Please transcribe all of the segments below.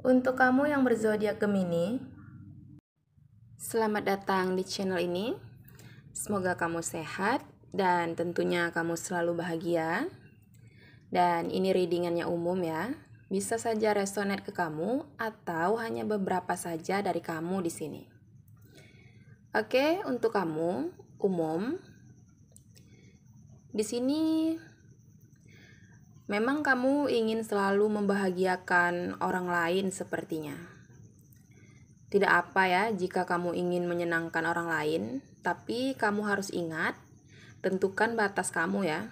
Untuk kamu yang berzodiak Gemini, selamat datang di channel ini. Semoga kamu sehat dan tentunya kamu selalu bahagia. Dan ini readingannya umum ya. Bisa saja resonate ke kamu atau hanya beberapa saja dari kamu di sini. Oke, untuk kamu umum di sini Memang kamu ingin selalu membahagiakan orang lain sepertinya. Tidak apa ya jika kamu ingin menyenangkan orang lain, tapi kamu harus ingat, tentukan batas kamu ya.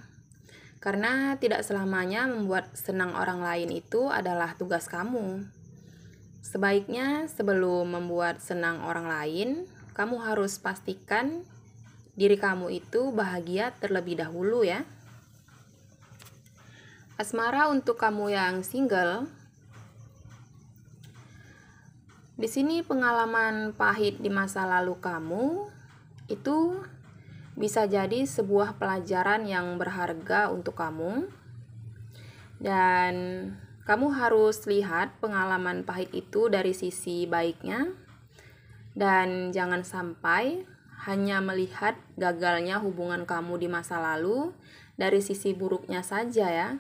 Karena tidak selamanya membuat senang orang lain itu adalah tugas kamu. Sebaiknya sebelum membuat senang orang lain, kamu harus pastikan diri kamu itu bahagia terlebih dahulu ya. Asmara untuk kamu yang single. Di sini pengalaman pahit di masa lalu kamu itu bisa jadi sebuah pelajaran yang berharga untuk kamu. Dan kamu harus lihat pengalaman pahit itu dari sisi baiknya dan jangan sampai hanya melihat gagalnya hubungan kamu di masa lalu dari sisi buruknya saja ya.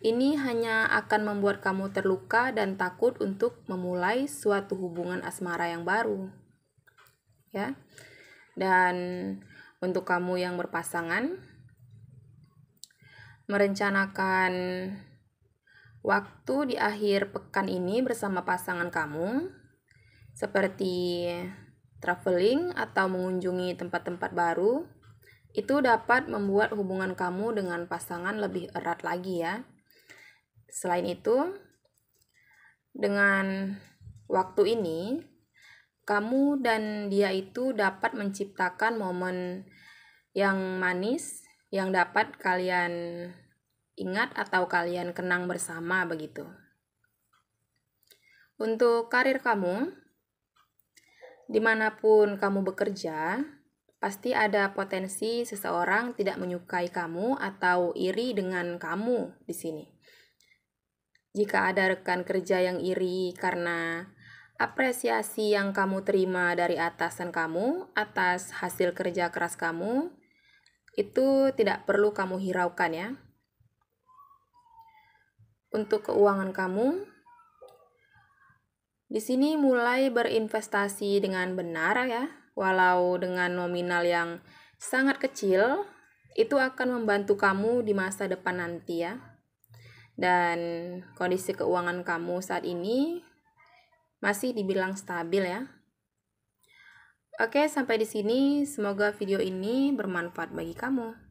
Ini hanya akan membuat kamu terluka dan takut untuk memulai suatu hubungan asmara yang baru. Ya. Dan untuk kamu yang berpasangan merencanakan waktu di akhir pekan ini bersama pasangan kamu seperti traveling atau mengunjungi tempat-tempat baru, itu dapat membuat hubungan kamu dengan pasangan lebih erat lagi ya. Selain itu, dengan waktu ini, kamu dan dia itu dapat menciptakan momen yang manis yang dapat kalian ingat atau kalian kenang bersama begitu. Untuk karir kamu, dimanapun kamu bekerja, pasti ada potensi seseorang tidak menyukai kamu atau iri dengan kamu di sini. Jika ada rekan kerja yang iri karena apresiasi yang kamu terima dari atasan kamu atas hasil kerja keras kamu, itu tidak perlu kamu hiraukan ya. Untuk keuangan kamu, di sini mulai berinvestasi dengan benar ya, walau dengan nominal yang sangat kecil, itu akan membantu kamu di masa depan nanti ya dan kondisi keuangan kamu saat ini masih dibilang stabil ya. Oke, sampai di sini. Semoga video ini bermanfaat bagi kamu.